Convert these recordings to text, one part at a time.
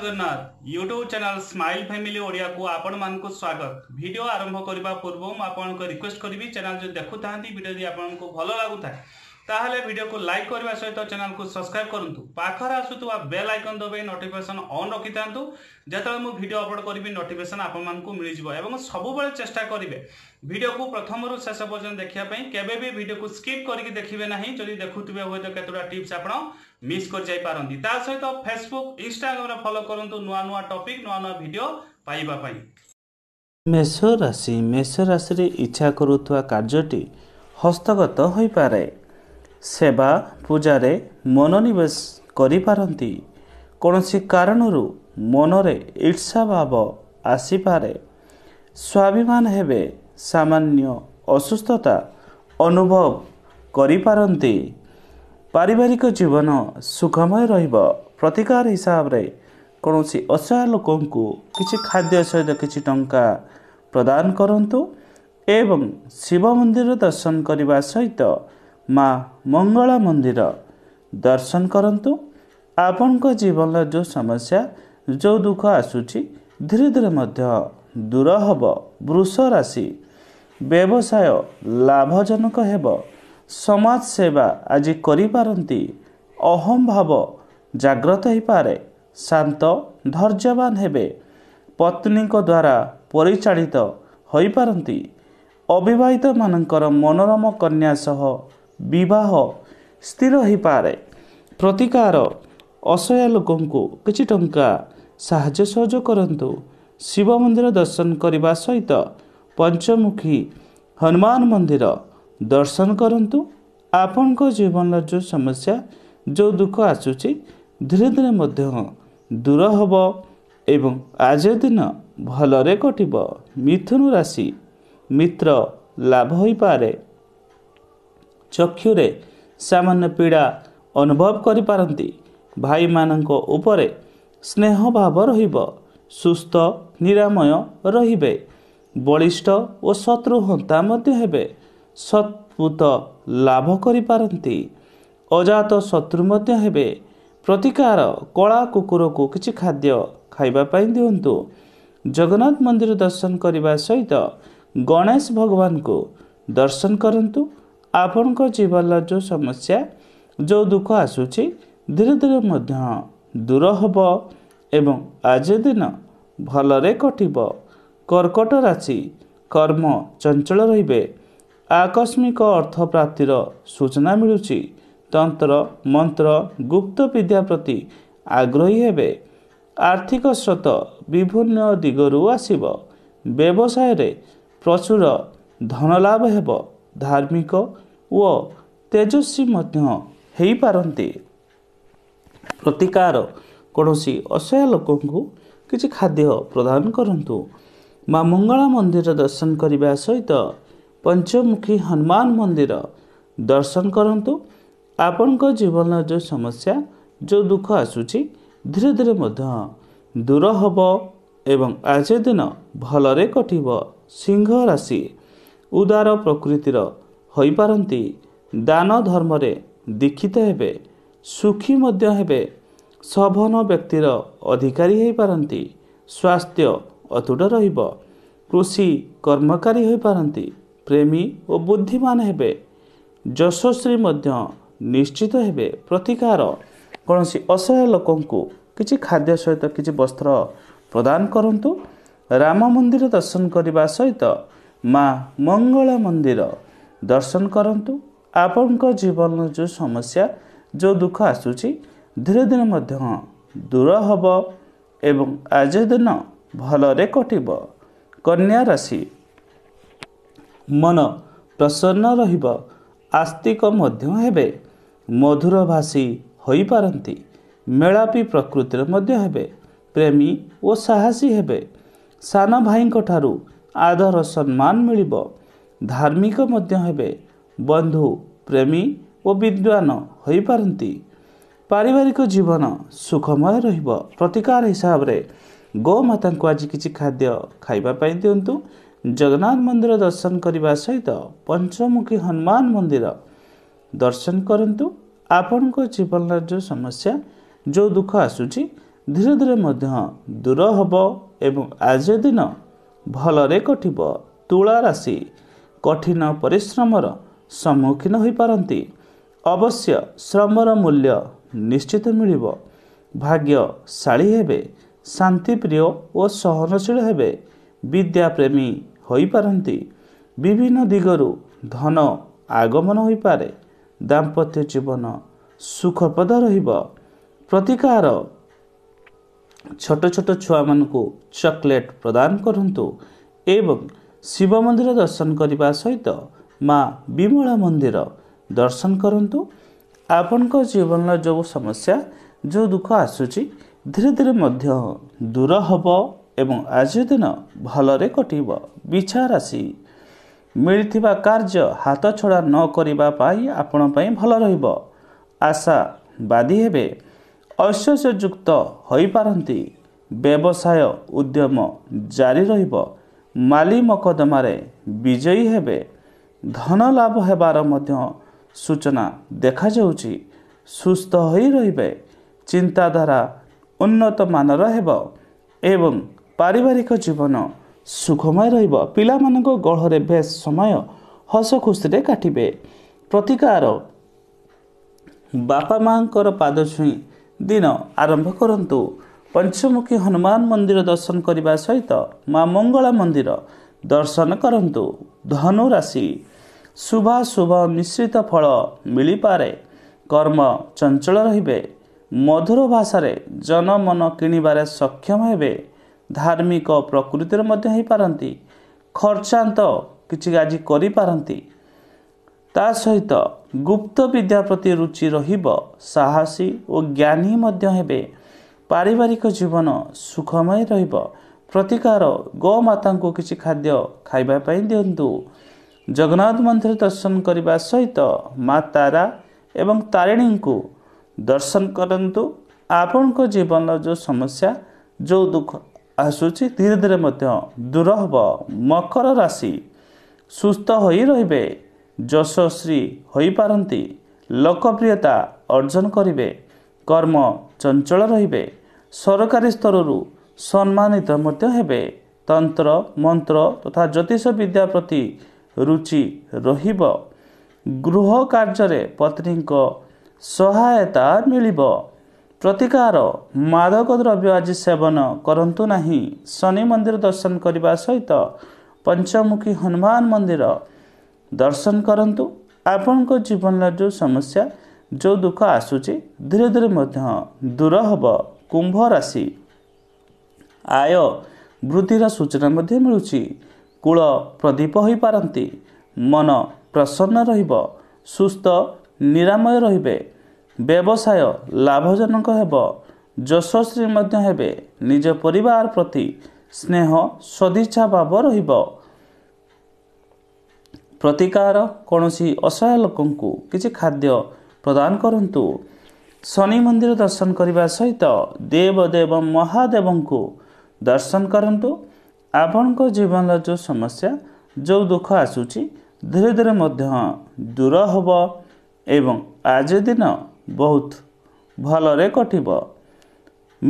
Jagannath YouTube channel smile family ଓଡ଼ିଆକୁ ଆପଣମାନଙ୍କୁ ସ୍ୱାଗତ ଭିଡ଼ିଓ ଆରମ୍ଭ କରିବା ପୂର୍ବରୁ ମୁଁ ଆପଣଙ୍କୁ ରିକ୍ୱେଷ୍ଟ କରିବି ଚ୍ୟାନେଲ୍ ଯଦି ଦେଖୁଥାନ୍ତି ଭିଡ଼ିଓ ଯଦି ଆପଣଙ୍କୁ ଭଲ ଲାଗୁଥାଏ ତାହେଲେ ଭିଡ଼ିଓକୁ ଲାଇକ୍ କରିବା ସହିତ ଚ୍ୟାନେଲ୍କୁ ସବସ୍କ୍ରାଇବ୍ କରନ୍ତୁ ପାଖରେ ଆସୁଥିବା ବେଲ୍ ଆଇକନ୍ ଦବାଇ ନୋଟିଫିକେସନ୍ ଅନ୍ ରଖିଥାନ୍ତୁ ଯେତେବେଳେ ମୁଁ ଭିଡ଼ିଓ ଅପଲୋଡ଼ କରିବି ନୋଟିଫିକେସନ୍ ଆପଣମାନଙ୍କୁ ମିଳିଯିବ ଏବଂ ସବୁବେଳେ ଚେଷ୍ଟା କରିବେ ଭିଡ଼ିଓକୁ ପ୍ରଥମରୁ ଶେଷ ପର୍ଯ୍ୟନ୍ତ ଦେଖିବା ପାଇଁ କେବେ ବି ଭିଡ଼ିଓକୁ ସ୍କିପ୍ କରିକି ଦେଖିବେ ନାହିଁ ଯଦି ଦେଖୁଥିବେ ହୁଏତ କେତେଟା ଟିପ୍ସ ଆପଣ ମିସ୍ କରିଯାଇପାରନ୍ତି ତା ସହିତ ଫେସବୁକ୍ ଇନଷ୍ଟାଗ୍ରାମରେ ଫଲୋ କରନ୍ତୁ ନୂଆ ନୂଆ ଟପିକ୍ ନୂଆ ନୂଆ ଭିଡ଼ିଓ ପାଇବା ପାଇଁ ମେଷ ରାଶି ମେଷ ରାଶିରେ ଇଚ୍ଛା କରୁଥିବା କାର୍ଯ୍ୟଟି ହସ୍ତଗତ ହୋଇପାରେ ସେବା ପୂଜାରେ ମନୋନିବେଶ କରିପାରନ୍ତି କୌଣସି କାରଣରୁ ମନରେ ଇର୍ଷାଭାବ ଆସିପାରେ ସ୍ୱାଭିମାନ ହେବେ ସାମାନ୍ୟ ଅସୁସ୍ଥତା ଅନୁଭବ କରିପାରନ୍ତି ପାରିବାରିକ ଜୀବନ ସୁଖମୟ ରହିବ ପ୍ରତିକାର ହିସାବରେ କୌଣସି ଅସହାୟ ଲୋକଙ୍କୁ କିଛି ଖାଦ୍ୟ ସହିତ କିଛି ଟଙ୍କା ପ୍ରଦାନ କରନ୍ତୁ ଏବଂ ଶିବ ମନ୍ଦିର ଦର୍ଶନ କରିବା ସହିତ ମା ମଙ୍ଗଳା ମନ୍ଦିର ଦର୍ଶନ କରନ୍ତୁ ଆପଣଙ୍କ ଜୀବନର ଯେଉଁ ସମସ୍ୟା ଯେଉଁ ଦୁଃଖ ଆସୁଛି ଧୀରେ ଧୀରେ ମଧ୍ୟ ଦୂର ହେବ ବୃଷ ରାଶି ବ୍ୟବସାୟ ଲାଭଜନକ ହେବ ସମାଜସେବା ଆଜି କରିପାରନ୍ତି ଅହମ୍ଭାବ ଜାଗ୍ରତ ହୋଇପାରେ ଶାନ୍ତ ଧୈର୍ଯ୍ୟବାନ ହେବେ ପତ୍ନୀଙ୍କ ଦ୍ୱାରା ପରିଚାଳିତ ହୋଇପାରନ୍ତି ଅବିବାହିତମାନଙ୍କର ମନୋରମ କନ୍ୟା ସହ ବିବାହ ସ୍ଥିର ହୋଇପାରେ ପ୍ରତିକାର ଅସହାୟ ଲୋକଙ୍କୁ କିଛି ଟଙ୍କା ସାହାଯ୍ୟ ସହଯୋଗ କରନ୍ତୁ ଶିବ ମନ୍ଦିର ଦର୍ଶନ କରିବା ସହିତ ପଞ୍ଚମୁଖୀ ହନୁମାନ ମନ୍ଦିର ଦର୍ଶନ କରନ୍ତୁ ଆପଣଙ୍କ ଜୀବନର ଯେଉଁ ସମସ୍ୟା ଯେଉଁ ଦୁଃଖ ଆସୁଛି ଧୀରେ ଧୀରେ ମଧ୍ୟ ଦୂର ହେବ ଏବଂ ଆଜିର ଦିନ ଭଲରେ କଟିବ ମିଥୁନ ରାଶି ମିତ୍ର ଲାଭ ହୋଇପାରେ ଚକ୍ଷୁରେ ସାମାନ୍ୟ ପୀଡ଼ା ଅନୁଭବ କରିପାରନ୍ତି ଭାଇମାନଙ୍କ ଉପରେ ସ୍ନେହ ଭାବ ରହିବ ସୁସ୍ଥ ନିରାମୟ ରହିବେ ବଳିଷ୍ଠ ଓ ଶତ୍ରୁ ହନ୍ତା ମଧ୍ୟ ହେବେ ସତ୍ପୁତ ଲାଭ କରିପାରନ୍ତି ଅଜାତ ଶତ୍ରୁ ମଧ୍ୟ ହେବେ ପ୍ରତିକାର କଳା କୁକୁରକୁ କିଛି ଖାଦ୍ୟ ଖାଇବା ପାଇଁ ଦିଅନ୍ତୁ ଜଗନ୍ନାଥ ମନ୍ଦିର ଦର୍ଶନ କରିବା ସହିତ ଗଣେଶ ଭଗବାନଙ୍କୁ ଦର୍ଶନ କରନ୍ତୁ ଆପଣଙ୍କ ଜୀବନର ଯେଉଁ ସମସ୍ୟା ଯେଉଁ ଦୁଃଖ ଆସୁଛି ଧୀରେ ଧୀରେ ମଧ୍ୟ ଦୂର ହେବ ଏବଂ ଆଜି ଦିନ ଭଲରେ କଟିବ କର୍କଟ ରାଶି କର୍ମ ଚଞ୍ଚଳ ରହିବେ ଆକସ୍ମିକ ଅର୍ଥ ପ୍ରାପ୍ତିର ସୂଚନା ମିଳୁଛି ତନ୍ତ୍ର ମନ୍ତ୍ର ଗୁପ୍ତ ବିଦ୍ୟା ପ୍ରତି ଆଗ୍ରହୀ ହେବେ ଆର୍ଥିକ ସ୍ରୋତ ବିଭିନ୍ନ ଦିଗରୁ ଆସିବ ବ୍ୟବସାୟରେ ପ୍ରଚୁର ଧନଲାଭ ହେବ ଧାର୍ମିକ ଓ ତେଜସ୍ୱୀ ମଧ୍ୟ ହେଇପାରନ୍ତି ପ୍ରତିକାର କୌଣସି ଅସହାୟ ଲୋକଙ୍କୁ କିଛି ଖାଦ୍ୟ ପ୍ରଦାନ କରନ୍ତୁ ମା ମଙ୍ଗଳା ମନ୍ଦିର ଦର୍ଶନ କରିବା ସହିତ ପଞ୍ଚମୁଖୀ ହନୁମାନ ମନ୍ଦିର ଦର୍ଶନ କରନ୍ତୁ ଆପଣଙ୍କ ଜୀବନର ଯେଉଁ ସମସ୍ୟା ଯେଉଁ ଦୁଃଖ ଆସୁଛି ଧୀରେ ଧୀରେ ମଧ୍ୟ ଦୂର ହେବ ଏବଂ ଆଜି ଦିନ ଭଲରେ କଟିବ ସିଂହ ରାଶି ଉଦାର ପ୍ରକୃତିର ହୋଇପାରନ୍ତି ଦାନ ଧର୍ମରେ ଦୀକ୍ଷିତ ହେବେ ସୁଖୀ ମଧ୍ୟ ହେବେ ସଭନ ବ୍ୟକ୍ତିର ଅଧିକାରୀ ହୋଇପାରନ୍ତି ସ୍ୱାସ୍ଥ୍ୟ ଅତୁଟ ରହିବ କୃଷି କର୍ମକାରୀ ହୋଇପାରନ୍ତି ପ୍ରେମୀ ଓ ବୁଦ୍ଧିମାନ ହେବେ ଯଶସ୍ୱୀ ମଧ୍ୟ ନିଶ୍ଚିତ ହେବେ ପ୍ରତିକାର କୌଣସି ଅସହାୟ ଲୋକଙ୍କୁ କିଛି ଖାଦ୍ୟ ସହିତ କିଛି ବସ୍ତ୍ର ପ୍ରଦାନ କରନ୍ତୁ ରାମ ମନ୍ଦିର ଦର୍ଶନ କରିବା ସହିତ ମା ମଙ୍ଗଳା ମନ୍ଦିର ଦର୍ଶନ କରନ୍ତୁ ଆପଣଙ୍କ ଜୀବନର ଯେଉଁ ସମସ୍ୟା ଯେଉଁ ଦୁଃଖ ଆସୁଛି ଧୀରେ ଧୀରେ ମଧ୍ୟ ଦୂର ହେବ ଏବଂ ଆଜି ଦିନ ଭଲରେ କଟିବ କନ୍ୟା ରାଶି ମନ ପ୍ରସନ୍ନ ରହିବ ଆସ୍ତିକ ମଧ୍ୟ ହେବେ ମଧୁର ଭାଷୀ ହୋଇପାରନ୍ତି ମେଳାପି ପ୍ରକୃତିର ମଧ୍ୟ ହେବେ ପ୍ରେମୀ ଓ ସାହସୀ ହେବେ ସାନ ଭାଇଙ୍କ ଠାରୁ ଆଦର ସମ୍ମାନ ମିଳିବ ଧାର୍ମିକ ମଧ୍ୟ ହେବେ ବନ୍ଧୁ ପ୍ରେମୀ ଓ ବିଦ୍ୱାନ ହୋଇପାରନ୍ତି ପାରିବାରିକ ଜୀବନ ସୁଖମୟ ରହିବ ପ୍ରତିକାର ହିସାବରେ ଗୋମାତାଙ୍କୁ ଆଜି କିଛି ଖାଦ୍ୟ ଖାଇବା ପାଇଁ ଦିଅନ୍ତୁ ଜଗନ୍ନାଥ ମନ୍ଦିର ଦର୍ଶନ କରିବା ସହିତ ପଞ୍ଚମୁଖୀ ହନୁମାନ ମନ୍ଦିର ଦର୍ଶନ କରନ୍ତୁ ଆପଣଙ୍କ ଜୀବନର ଯେଉଁ ସମସ୍ୟା ଯେଉଁ ଦୁଃଖ ଆସୁଛି ଧୀରେ ଧୀରେ ମଧ୍ୟ ଦୂର ହେବ ଏବଂ ଆଜି ଦିନ ଭଲରେ କଟିବ ତୁଳା ରାଶି କଠିନ ପରିଶ୍ରମର ସମ୍ମୁଖୀନ ହୋଇପାରନ୍ତି ଅବଶ୍ୟ ଶ୍ରମର ମୂଲ୍ୟ ନିଶ୍ଚିତ ମିଳିବ ଭାଗ୍ୟଶାଳୀ ହେବେ ଶାନ୍ତିପ୍ରିୟ ଓ ସହନଶୀଳ ହେବେ ବିଦ୍ୟାପ୍ରେମୀ ହୋଇପାରନ୍ତି ବିଭିନ୍ନ ଦିଗରୁ ଧନ ଆଗମନ ହୋଇପାରେ ଦାମ୍ପତ୍ୟ ଜୀବନ ସୁଖପ୍ରଦ ରହିବ ପ୍ରତିକାର ଛୋଟ ଛୋଟ ଛୁଆମାନଙ୍କୁ ଚକୋଲେଟ୍ ପ୍ରଦାନ କରନ୍ତୁ ଏବଂ ଶିବ ମନ୍ଦିର ଦର୍ଶନ କରିବା ସହିତ ମା ବିମଳା ମନ୍ଦିର ଦର୍ଶନ କରନ୍ତୁ ଆପଣଙ୍କ ଜୀବନର ଯେଉଁ ସମସ୍ୟା ଯେଉଁ ଦୁଃଖ ଆସୁଛି ଧୀରେ ଧୀରେ ମଧ୍ୟ ଦୂର ହେବ ଏବଂ ଆଜି ଦିନ ଭଲରେ କଟିବ ବିଛା ରାଶି ମିଳିଥିବା କାର୍ଯ୍ୟ ହାତ ଛଡ଼ା ନ କରିବା ପାଇଁ ଆପଣ ପାଇଁ ଭଲ ରହିବ ଆଶାବାଦୀ ହେବେ ଐଶ୍ୱର୍ଯ୍ୟଯୁକ୍ତ ହୋଇପାରନ୍ତି ବ୍ୟବସାୟ ଉଦ୍ୟମ ଜାରି ରହିବ ମାଲି ମକଦ୍ଦମାରେ ବିଜୟୀ ହେବେ ଧନ ଲାଭ ହେବାର ମଧ୍ୟ ସୂଚନା ଦେଖାଯାଉଛି ସୁସ୍ଥ ହୋଇ ରହିବେ ଚିନ୍ତାଧାରା ଉନ୍ନତମାନର ହେବ ଏବଂ ପାରିବାରିକ ଜୀବନ ସୁଖମୟ ରହିବ ପିଲାମାନଙ୍କ ଗଢ଼ରେ ବେଶ ସମୟ ହସ ଖୁସିରେ କାଟିବେ ପ୍ରତିକାର ବାପା ମାଆଙ୍କର ପାଦ ଛୁଇଁ ଦିନ ଆରମ୍ଭ କରନ୍ତୁ ପଞ୍ଚମୁଖୀ ହନୁମାନ ମନ୍ଦିର ଦର୍ଶନ କରିବା ସହିତ ମା ମଙ୍ଗଳା ମନ୍ଦିର ଦର୍ଶନ କରନ୍ତୁ ଧନୁ ଧନୁରାଶି ଶୁଭାଶୁଭ ମିଶ୍ରିତ ଫଳ ମିଳିପାରେ କର୍ମ ଚଞ୍ଚଳ ରହିବେ ମଧୁର ଭାଷାରେ ଜନମନ କିଣିବାରେ ସକ୍ଷମ ହେବେ ଧାର୍ମିକ ପ୍ରକୃତିରେ ମଧ୍ୟ ହେଇପାରନ୍ତି ଖର୍ଚ୍ଚାନ୍ତ କିଛି ଆଜି କରିପାରନ୍ତି ତା ସହିତ ଗୁପ୍ତ ବିଦ୍ୟା ପ୍ରତି ରୁଚି ରହିବ ସାହସୀ ଓ ଜ୍ଞାନୀ ମଧ୍ୟ ହେବେ ପାରିବାରିକ ଜୀବନ ସୁଖମୟ ରହିବ ପ୍ରତିକାର ଗୋମାତାଙ୍କୁ କିଛି ଖାଦ୍ୟ ଖାଇବା ପାଇଁ ଦିଅନ୍ତୁ ଜଗନ୍ନାଥ ମନ୍ଦିର ଦର୍ଶନ କରିବା ସହିତ ମା ତାରା ଏବଂ ତାରିଣୀଙ୍କୁ ଦର୍ଶନ କରନ୍ତୁ ଆପଣଙ୍କ ଜୀବନର ଯେଉଁ ସମସ୍ୟା ଯେଉଁ ଦୁଃଖ ଆସୁଛି ଧୀରେ ଧୀରେ ମଧ୍ୟ ଦୂର ହେବ ମକର ରାଶି ସୁସ୍ଥ ହୋଇ ରହିବେ ଯଶଶ୍ରୀ ହୋଇପାରନ୍ତି ଲୋକପ୍ରିୟତା ଅର୍ଜନ କରିବେ କର୍ମ ଚଞ୍ଚଳ ରହିବେ ସରକାରୀ ସ୍ତରରୁ ସମ୍ମାନିତ ମଧ୍ୟ ହେବେ ତନ୍ତ୍ର ମନ୍ତ୍ର ତଥା ଜ୍ୟୋତିଷ ବିଦ୍ୟା ପ୍ରତି ରୁଚି ରହିବ ଗୃହ କାର୍ଯ୍ୟରେ ପତ୍ନୀଙ୍କ ସହାୟତା ମିଳିବ ପ୍ରତିକାର ମାଦକ ଦ୍ରବ୍ୟ ଆଜି ସେବନ କରନ୍ତୁ ନାହିଁ ଶନି ମନ୍ଦିର ଦର୍ଶନ କରିବା ସହିତ ପଞ୍ଚମୁଖୀ ହନୁମାନ ମନ୍ଦିର ଦର୍ଶନ କରନ୍ତୁ ଆପଣଙ୍କ ଜୀବନର ଯେଉଁ ସମସ୍ୟା ଯେଉଁ ଦୁଃଖ ଆସୁଛି ଧୀରେ ଧୀରେ ମଧ୍ୟ ଦୂର ହେବ କୁମ୍ଭ ରାଶି ଆୟ ବୃଦ୍ଧିର ସୂଚନା ମଧ୍ୟ ମିଳୁଛି କୂଳ ପ୍ରଦୀପ ହୋଇପାରନ୍ତି ମନ ପ୍ରସନ୍ନ ରହିବ ସୁସ୍ଥ ନିରାମୟ ରହିବେ ବ୍ୟବସାୟ ଲାଭଜନକ ହେବ ଯଶସ୍ୱୀ ମଧ୍ୟ ହେବେ ନିଜ ପରିବାର ପ୍ରତି ସ୍ନେହ ସଦିଚ୍ଛା ଭାବ ରହିବ ପ୍ରତିକାର କୌଣସି ଅସହାୟ ଲୋକଙ୍କୁ କିଛି ଖାଦ୍ୟ ପ୍ରଦାନ କରନ୍ତୁ ଶନି ମନ୍ଦିର ଦର୍ଶନ କରିବା ସହିତ ଦେବଦେବ ମହାଦେବଙ୍କୁ ଦର୍ଶନ କରନ୍ତୁ ଆପଣଙ୍କ ଜୀବନର ଯେଉଁ ସମସ୍ୟା ଯେଉଁ ଦୁଃଖ ଆସୁଛି ଧୀରେ ଧୀରେ ମଧ୍ୟ ଦୂର ହେବ ଏବଂ ଆଜି ଦିନ ବହୁତ ଭଲରେ କଟିବ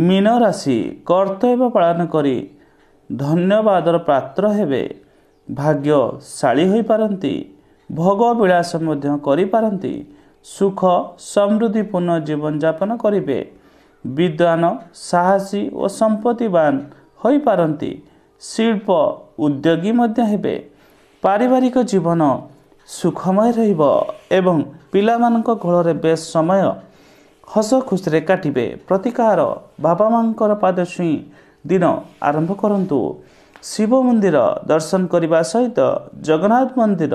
ମୀନ ରାଶି କର୍ତ୍ତବ୍ୟ ପାଳନ କରି ଧନ୍ୟବାଦର ପାତ୍ର ହେବେ ଭାଗ୍ୟଶାଳୀ ହୋଇପାରନ୍ତି ଭୋଗ ବିଳାସ ମଧ୍ୟ କରିପାରନ୍ତି ସୁଖ ସମୃଦ୍ଧିପୂର୍ଣ୍ଣ ଜୀବନଯାପନ କରିବେ ବିଦ୍ୱାନ ସାହସୀ ଓ ସମ୍ପତ୍ତିବାନ ହୋଇପାରନ୍ତି ଶିଳ୍ପ ଉଦ୍ୟୋଗୀ ମଧ୍ୟ ହେବେ ପାରିବାରିକ ଜୀବନ ସୁଖମୟ ରହିବ ଏବଂ ପିଲାମାନଙ୍କ କୋଳରେ ବେଶ ସମୟ ହସ ଖୁସିରେ କାଟିବେ ପ୍ରତିକାର ବାପା ମାଙ୍କର ପାଦ ଛୁଇଁ ଦିନ ଆରମ୍ଭ କରନ୍ତୁ ଶିବ ମନ୍ଦିର ଦର୍ଶନ କରିବା ସହିତ ଜଗନ୍ନାଥ ମନ୍ଦିର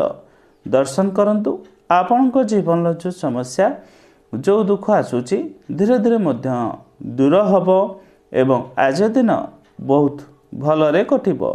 ଦର୍ଶନ କରନ୍ତୁ ଆପଣଙ୍କ ଜୀବନର ଯେଉଁ ସମସ୍ୟା ଯେଉଁ ଦୁଃଖ ଆସୁଛି ଧୀରେ ଧୀରେ ମଧ୍ୟ ଦୂର ହେବ ଏବଂ ଆଜି ଦିନ ବହୁତ ଭଲରେ କଟିବ